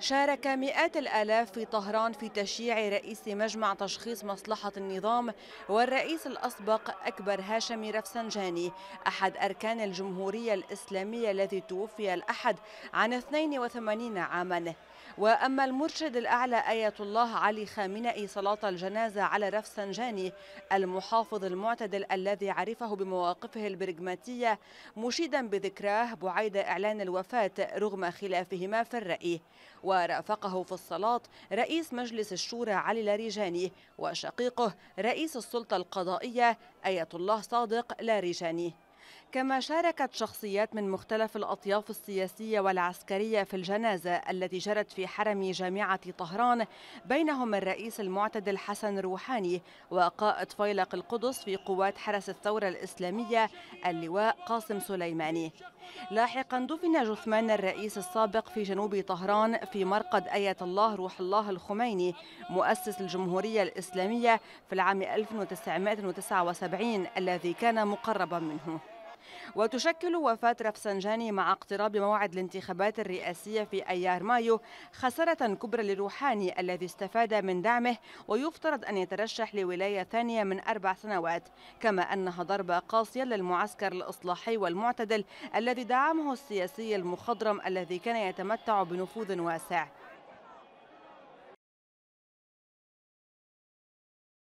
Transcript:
شارك مئات الآلاف في طهران في تشييع رئيس مجمع تشخيص مصلحة النظام والرئيس الأسبق أكبر هاشمي رفسنجاني أحد أركان الجمهورية الإسلامية الذي توفي الأحد عن 82 عاماً وأما المرشد الأعلى آية الله علي خامنئي صلاة الجنازة على رفسنجاني المحافظ المعتدل الذي عرفه بمواقفه البرجماتية مشيدا بذكراه بعيد إعلان الوفاة رغم خلافهما في الرأي ورافقه في الصلاة رئيس مجلس الشورى علي لاريجاني وشقيقه رئيس السلطة القضائية آية الله صادق لاريجاني كما شاركت شخصيات من مختلف الأطياف السياسية والعسكرية في الجنازة التي جرت في حرم جامعة طهران بينهم الرئيس المعتدل حسن روحاني وقائد فيلق القدس في قوات حرس الثورة الإسلامية اللواء قاسم سليماني لاحقا دفن جثمان الرئيس السابق في جنوب طهران في مرقد آية الله روح الله الخميني مؤسس الجمهورية الإسلامية في العام 1979 الذي كان مقربا منه وتشكل وفاة رفسنجاني مع اقتراب موعد الانتخابات الرئاسية في أيار مايو خسارة كبرى لروحاني الذي استفاد من دعمه ويفترض أن يترشح لولاية ثانية من أربع سنوات كما أنها ضربة قاسية للمعسكر الإصلاحي والمعتدل الذي دعمه السياسي المخضرم الذي كان يتمتع بنفوذ واسع